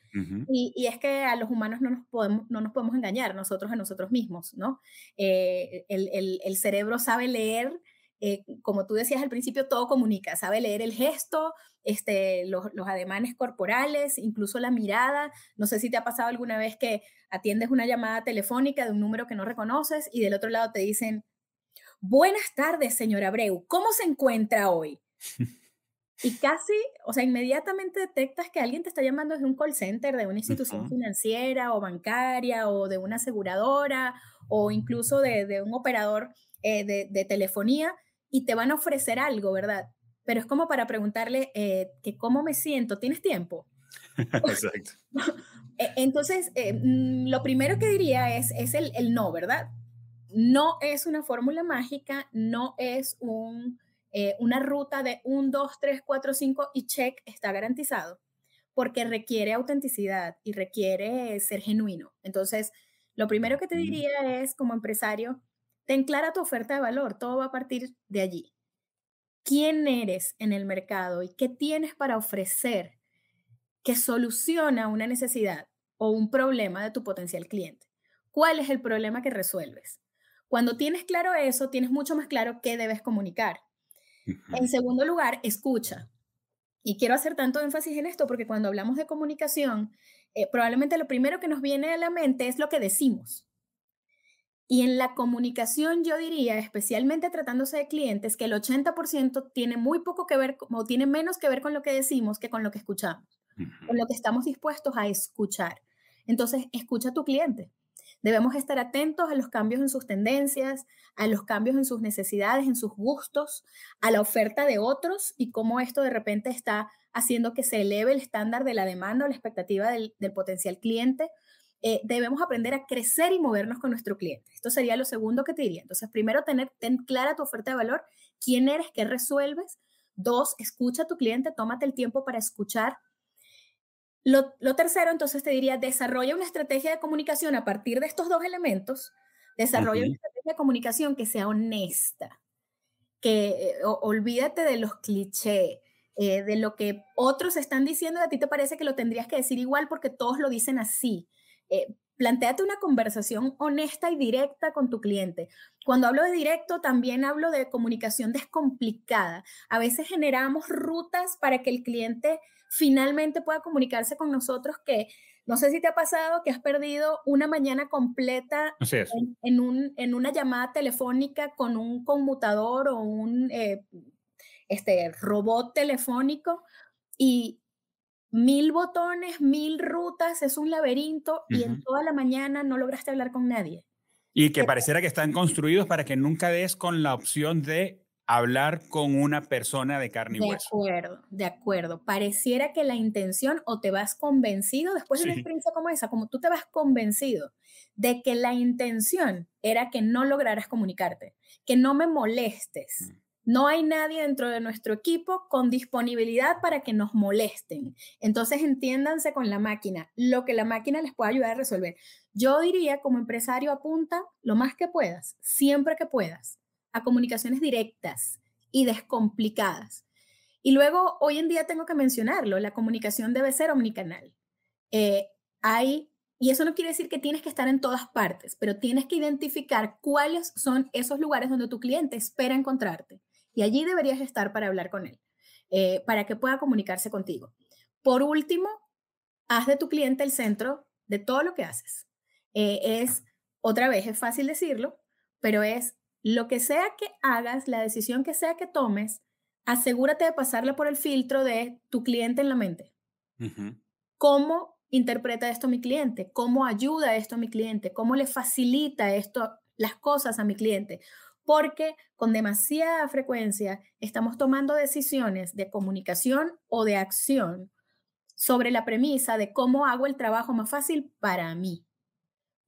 y, es que a los humanos no nos podemos, no nos podemos engañar nosotros a nosotros mismos, ¿no? Eh, el, cerebro sabe leer, eh, como tú decías al principio, todo comunica, sabe leer el gesto, este, los, los ademanes corporales, incluso la mirada. No sé si te ha pasado alguna vez que atiendes una llamada telefónica de un número que no reconoces y del otro lado te dicen, Buenas tardes, señora Abreu, ¿cómo se encuentra hoy? Y casi, o sea, inmediatamente detectas que alguien te está llamando desde un call center, de una institución financiera o bancaria o de una aseguradora o incluso de, un operador eh, de, telefonía y te van a ofrecer algo, ¿verdad? Pero es como para preguntarle eh, que cómo me siento, ¿tienes tiempo? Exacto. E, entonces, eh, mm, lo primero que diría es, el no, ¿verdad? No es una fórmula mágica, no es eh, una ruta de 1, 2, 3, 4, 5 y check está garantizado, porque requiere autenticidad y requiere ser genuino. Entonces, lo primero que te mm. diría es, como empresario, ten clara tu oferta de valor, todo va a partir de allí. ¿Quién eres en el mercado y qué tienes para ofrecer que soluciona una necesidad o un problema de tu potencial cliente? ¿Cuál es el problema que resuelves? Cuando tienes claro eso, tienes mucho más claro qué debes comunicar. En segundo lugar, escucha. Y quiero hacer tanto énfasis en esto porque cuando hablamos de comunicación, eh, probablemente lo primero que nos viene a la mente es lo que decimos. Y en la comunicación yo diría, especialmente tratándose de clientes, que el 80% tiene muy poco que ver o tiene menos que ver con lo que decimos que con lo que escuchamos, con lo que estamos dispuestos a escuchar. Entonces, escucha a tu cliente. Debemos estar atentos a los cambios en sus tendencias, a los cambios en sus necesidades, en sus gustos, a la oferta de otros y cómo esto de repente está haciendo que se eleve el estándar de la demanda o la expectativa del, potencial cliente. Eh, debemos aprender a crecer y movernos con nuestro cliente. Esto sería lo segundo que te diría. Entonces, primero, tener ten clara tu oferta de valor, quién eres, qué resuelves. Dos, escucha a tu cliente, tómate el tiempo para escuchar lo, tercero, entonces, te diría, desarrolla una estrategia de comunicación a partir de estos dos elementos. Desarrolla una estrategia de comunicación que sea honesta, que eh, olvídate de los clichés, eh, de lo que otros están diciendo a ti te parece que lo tendrías que decir igual porque todos lo dicen así. Eh, planteate una conversación honesta y directa con tu cliente. Cuando hablo de directo, también hablo de comunicación descomplicada. A veces generamos rutas para que el cliente finalmente pueda comunicarse con nosotros que no sé si te ha pasado que has perdido una mañana completa en, un, en, una llamada telefónica con un conmutador o un eh, este, robot telefónico y mil botones, mil rutas, es un laberinto y en toda la mañana no lograste hablar con nadie. Y que pareciera que están construidos para que nunca des con la opción de hablar con una persona de carne y hueso. De acuerdo, de acuerdo. Pareciera que la intención o te vas convencido después de una experiencia como esa, como tú te vas convencido de que la intención era que no lograras comunicarte, que no me molestes. Mm. No hay nadie dentro de nuestro equipo con disponibilidad para que nos molesten. Entonces entiéndanse con la máquina, lo que la máquina les pueda ayudar a resolver. Yo diría como empresario apunta lo más que puedas, siempre que puedas a comunicaciones directas y descomplicadas. Y luego, hoy en día tengo que mencionarlo, la comunicación debe ser omnicanal. Eh, hay, y eso no quiere decir que tienes que estar en todas partes, pero tienes que identificar cuáles son esos lugares donde tu cliente espera encontrarte. Y allí deberías estar para hablar con él, eh, para que pueda comunicarse contigo. Por último, haz de tu cliente el centro de todo lo que haces. Eh, es, otra vez, es fácil decirlo, pero es lo que sea que hagas, la decisión que sea que tomes, asegúrate de pasarla por el filtro de tu cliente en la mente. ¿Cómo interpreta esto mi cliente? ¿Cómo ayuda esto a mi cliente? ¿Cómo le facilita esto las cosas a mi cliente? Porque con demasiada frecuencia estamos tomando decisiones de comunicación o de acción sobre la premisa de cómo hago el trabajo más fácil para mí.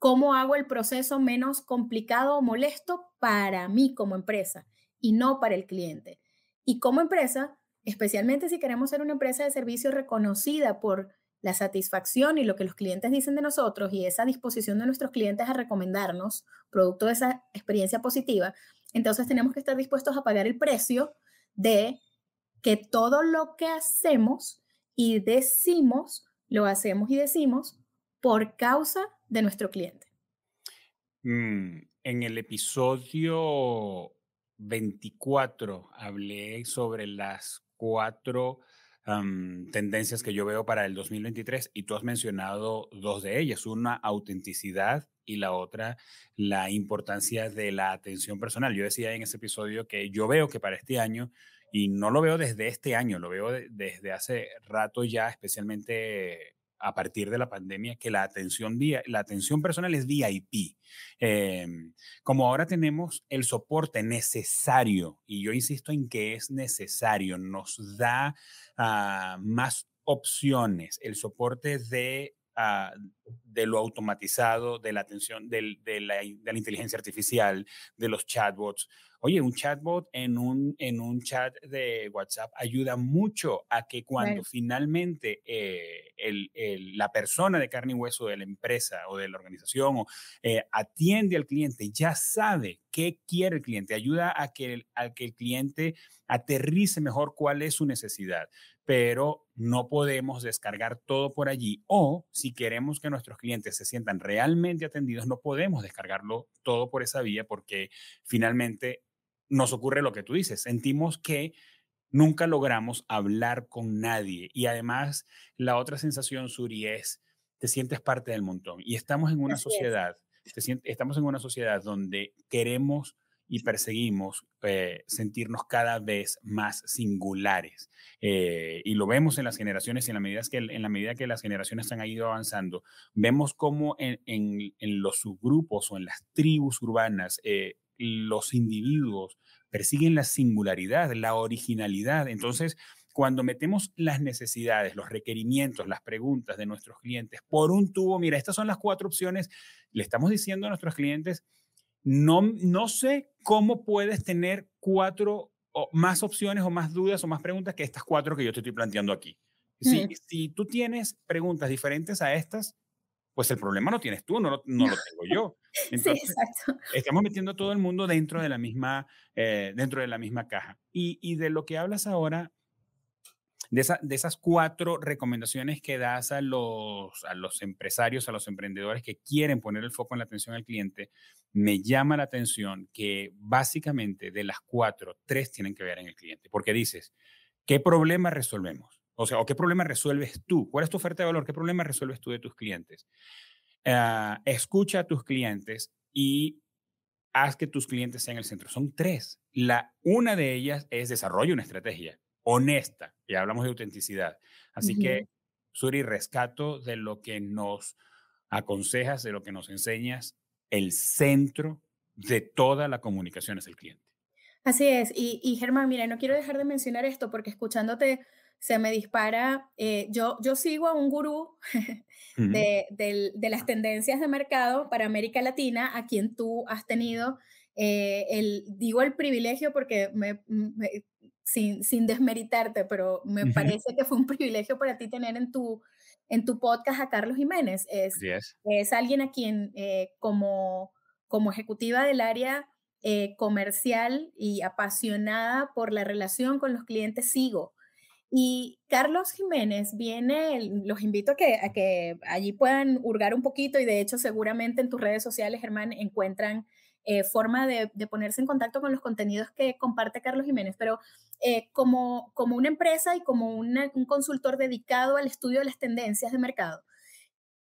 ¿Cómo hago el proceso menos complicado o molesto para mí como empresa y no para el cliente? Y como empresa, especialmente si queremos ser una empresa de servicio reconocida por la satisfacción y lo que los clientes dicen de nosotros y esa disposición de nuestros clientes a recomendarnos, producto de esa experiencia positiva, entonces tenemos que estar dispuestos a pagar el precio de que todo lo que hacemos y decimos, lo hacemos y decimos por causa de nuestro cliente. Mm, en el episodio 24 hablé sobre las cuatro tendencias que yo veo para el 2023 y tú has mencionado dos de ellas, una autenticidad y la otra la importancia de la atención personal. Yo decía en ese episodio que yo veo que para este año, y no lo veo desde este año, lo veo desde hace rato ya, especialmente a partir de la pandemia que la atención, la atención personal es VIP. Em, como ahora tenemos el soporte necesario, y yo insisto en que es necesario, nos da ah, más opciones, el soporte de Ah, de lo automatizado, de la atención, de, la, inteligencia artificial, de los chatbots. Oye, un chatbot en un, en un chat de WhatsApp ayuda mucho a que cuando finalmente eh, la persona de carne y hueso de la empresa o de la organización o, eh, atiende al cliente, ya sabe qué quiere el cliente, ayuda a que el, a que el cliente aterrice mejor cuál es su necesidad pero no podemos descargar todo por allí. O si queremos que nuestros clientes se sientan realmente atendidos, no podemos descargarlo todo por esa vía porque finalmente nos ocurre lo que tú dices. Sentimos que nunca logramos hablar con nadie. Y además, la otra sensación, Suri, es te sientes parte del montón. Y estamos en una sociedad, estamos en una sociedad donde queremos y perseguimos eh, sentirnos cada vez más singulares. Eh, y lo vemos en las generaciones y en la medida que, en la medida que las generaciones han ido avanzando, vemos cómo en, los subgrupos o en las tribus urbanas eh, los individuos persiguen la singularidad, la originalidad. Entonces, cuando metemos las necesidades, los requerimientos, las preguntas de nuestros clientes por un tubo, mira, estas son las cuatro opciones, le estamos diciendo a nuestros clientes, no, no sé cómo puedes tener cuatro o más opciones o más dudas o más preguntas que estas cuatro que yo te estoy planteando aquí. Si, hmm. tú tienes preguntas diferentes a estas, pues el problema no tienes tú, no lo, tengo yo. Entonces, Estamos metiendo a todo el mundo dentro de la misma, eh, dentro de la misma caja. Y, de lo que hablas ahora, de, esas cuatro recomendaciones que das a los, a los empresarios, a los emprendedores que quieren poner el foco en la atención al cliente, me llama la atención que básicamente de las cuatro, tres tienen que ver en el cliente, porque dices, ¿qué problema resolvemos? O sea, ¿o ¿qué problema resuelves tú? ¿Cuál es tu oferta de valor? ¿Qué problema resuelves tú de tus clientes? Ah, escucha a tus clientes y haz que tus clientes sean el centro. Son tres. La, una de ellas es desarrollo una estrategia honesta. Ya hablamos de autenticidad. Así que, Suri, rescato de lo que nos aconsejas, de lo que nos enseñas el centro de toda la comunicación es el cliente. Así es. Y, y Germán, mira, no quiero dejar de mencionar esto porque escuchándote se me dispara, eh, yo, yo sigo a un gurú de, de, las tendencias de mercado para América Latina, a quien tú has tenido, eh, el, digo el privilegio porque me, sin, desmeritarte, pero me parece que fue un privilegio para ti tener en tu, en tu podcast a Carlos Jiménez. Es, es alguien a quien eh, como, como ejecutiva del área eh, comercial y apasionada por la relación con los clientes sigo. Y Carlos Jiménez viene, los invito a que, a que allí puedan hurgar un poquito y de hecho seguramente en tus redes sociales, Germán, encuentran eh, forma de, de, ponerse en contacto con los contenidos que comparte Carlos Jiménez, pero eh, como, una empresa y como un consultor dedicado al estudio de las tendencias de mercado,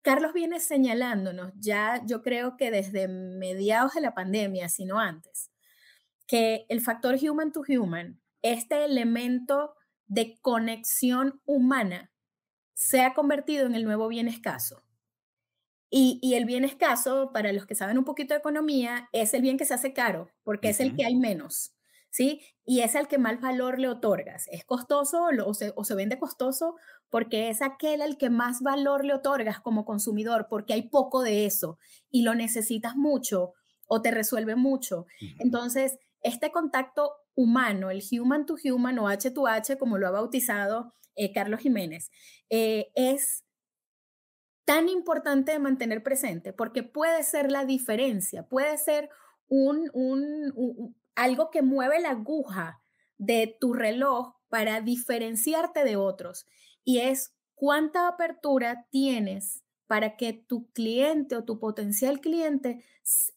Carlos viene señalándonos ya, yo creo que desde mediados de la pandemia, sino antes, que el factor human to human, este elemento de conexión humana, se ha convertido en el nuevo bien escaso. Y, el bien escaso, para los que saben un poquito de economía, es el bien que se hace caro, porque es el que hay menos. ¿sí? Y es el que más valor le otorgas. ¿Es costoso o se, vende costoso? Porque es aquel al que más valor le otorgas como consumidor, porque hay poco de eso y lo necesitas mucho o te resuelve mucho. Entonces, este contacto humano, el human to human o H to H, como lo ha bautizado eh, Carlos Jiménez, eh, es tan importante de mantener presente porque puede ser la diferencia, puede ser un, un, algo que mueve la aguja de tu reloj para diferenciarte de otros y es cuánta apertura tienes para que tu cliente o tu potencial cliente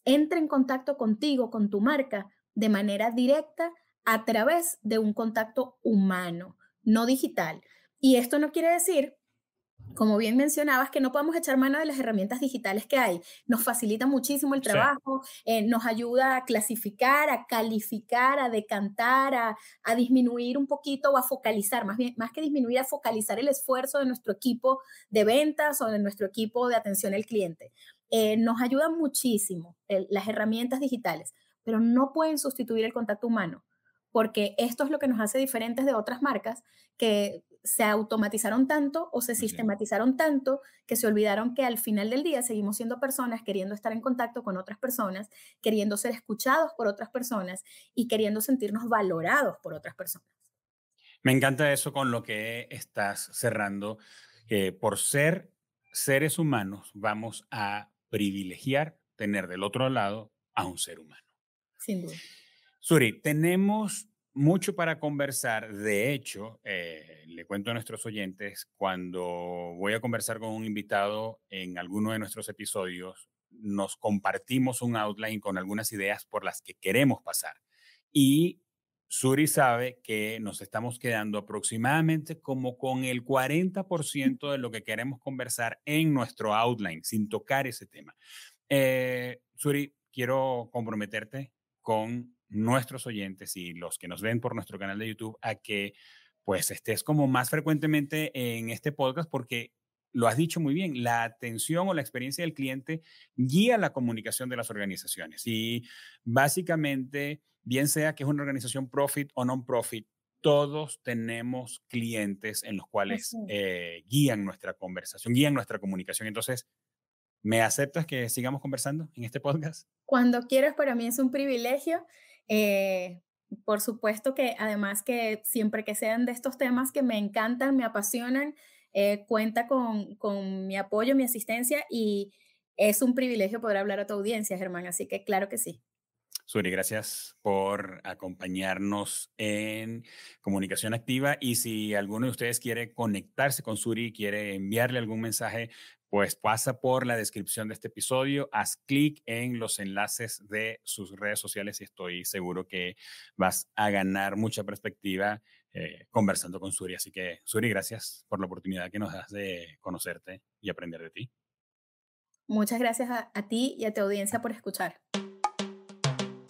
entre en contacto contigo, con tu marca, de manera directa a través de un contacto humano, no digital. Y esto no quiere decir como bien mencionabas, que no podemos echar mano de las herramientas digitales que hay. Nos facilita muchísimo el trabajo, eh, nos ayuda a clasificar, a calificar, a decantar, a, disminuir un poquito o a focalizar, más, bien, más que disminuir, a focalizar el esfuerzo de nuestro equipo de ventas o de nuestro equipo de atención al cliente. Eh, nos ayudan muchísimo las herramientas digitales, pero no pueden sustituir el contacto humano porque esto es lo que nos hace diferentes de otras marcas que se automatizaron tanto o se sistematizaron tanto que se olvidaron que al final del día seguimos siendo personas queriendo estar en contacto con otras personas, queriendo ser escuchados por otras personas y queriendo sentirnos valorados por otras personas. Me encanta eso con lo que estás cerrando. que por ser seres humanos vamos a privilegiar tener del otro lado a un ser humano. Sin duda. Suri, tenemos mucho para conversar. De hecho, eh, le cuento a nuestros oyentes, cuando voy a conversar con un invitado en alguno de nuestros episodios, nos compartimos un outline con algunas ideas por las que queremos pasar. Y Suri sabe que nos estamos quedando aproximadamente como con el 40% de lo que queremos conversar en nuestro outline, sin tocar ese tema. Eh, Suri, quiero comprometerte con nuestros oyentes y los que nos ven por nuestro canal de YouTube a que pues estés como más frecuentemente en este podcast porque lo has dicho muy bien, la atención o la experiencia del cliente guía la comunicación de las organizaciones y básicamente, bien sea que es una organización profit o non-profit, todos tenemos clientes en los cuales eh, guían nuestra conversación, guían nuestra comunicación. Entonces, ¿me aceptas que sigamos conversando en este podcast? Cuando quieras, para mí es un privilegio. Eh, por supuesto que además que siempre que sean de estos temas que me encantan, me apasionan, eh, cuenta con, con, mi apoyo, mi asistencia y es un privilegio poder hablar a tu audiencia, Germán. Así que claro que sí. Suri, gracias por acompañarnos en Comunicación Activa y si alguno de ustedes quiere conectarse con Suri, quiere enviarle algún mensaje pues pasa por la descripción de este episodio, haz clic en los enlaces de sus redes sociales y estoy seguro que vas a ganar mucha perspectiva eh, conversando con Suri. Así que, Suri, gracias por la oportunidad que nos das de conocerte y aprender de ti. Muchas gracias a ti y a tu audiencia por escuchar.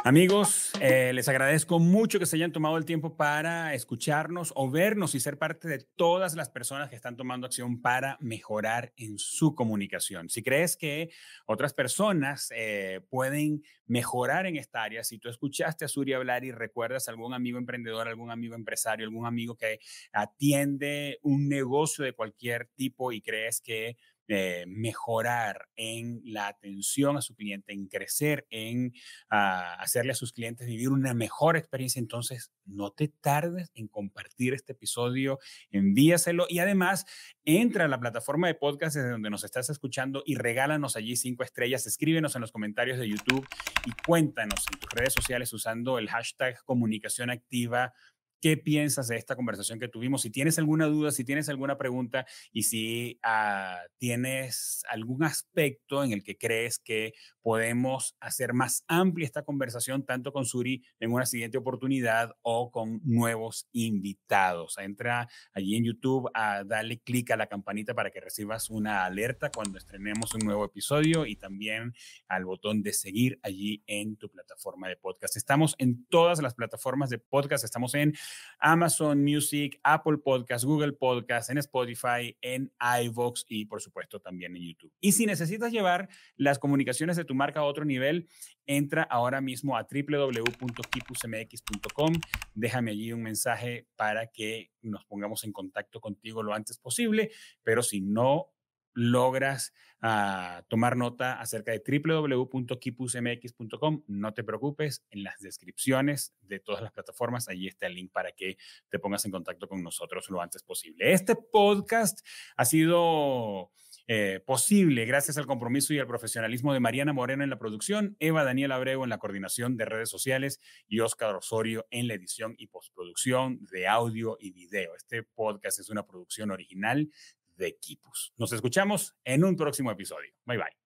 Amigos, eh, les agradezco mucho que se hayan tomado el tiempo para escucharnos o vernos y ser parte de todas las personas que están tomando acción para mejorar en su comunicación. Si crees que otras personas eh, pueden mejorar en esta área, si tú escuchaste a Suri hablar y recuerdas a algún amigo emprendedor, algún amigo empresario, algún amigo que atiende un negocio de cualquier tipo y crees que eh, mejorar en la atención a su cliente, en crecer, en ah, hacerle a sus clientes vivir una mejor experiencia, entonces no te tardes en compartir este episodio, envíaselo y además entra a la plataforma de podcast desde donde nos estás escuchando y regálanos allí cinco estrellas, escríbenos en los comentarios de YouTube y cuéntanos en tus redes sociales usando el hashtag comunicación activa qué piensas de esta conversación que tuvimos. Si tienes alguna duda, si tienes alguna pregunta y si ah, tienes algún aspecto en el que crees que podemos hacer más amplia esta conversación, tanto con Suri en una siguiente oportunidad o con nuevos invitados. Entra allí en YouTube a darle clic a la campanita para que recibas una alerta cuando estrenemos un nuevo episodio y también al botón de seguir allí en tu plataforma de podcast. Estamos en todas las plataformas de podcast. Estamos en Amazon Music, Apple Podcast, Google Podcast, en Spotify, en iVoox y por supuesto también en YouTube. Y si necesitas llevar las comunicaciones de tu marca a otro nivel, entra ahora mismo a www.kipusmx.com, déjame allí un mensaje para que nos pongamos en contacto contigo lo antes posible, pero si no logras ah, tomar nota acerca de www.kipusmx.com, no te preocupes, en las descripciones de todas las plataformas, ahí está el link para que te pongas en contacto con nosotros lo antes posible. Este podcast ha sido... Eh, posible gracias al compromiso y al profesionalismo de Mariana Moreno en la producción, Eva Daniela Abreu en la coordinación de redes sociales y Oscar Osorio en la edición y postproducción de audio y video. Este podcast es una producción original de equipos. Nos escuchamos en un próximo episodio. Bye bye.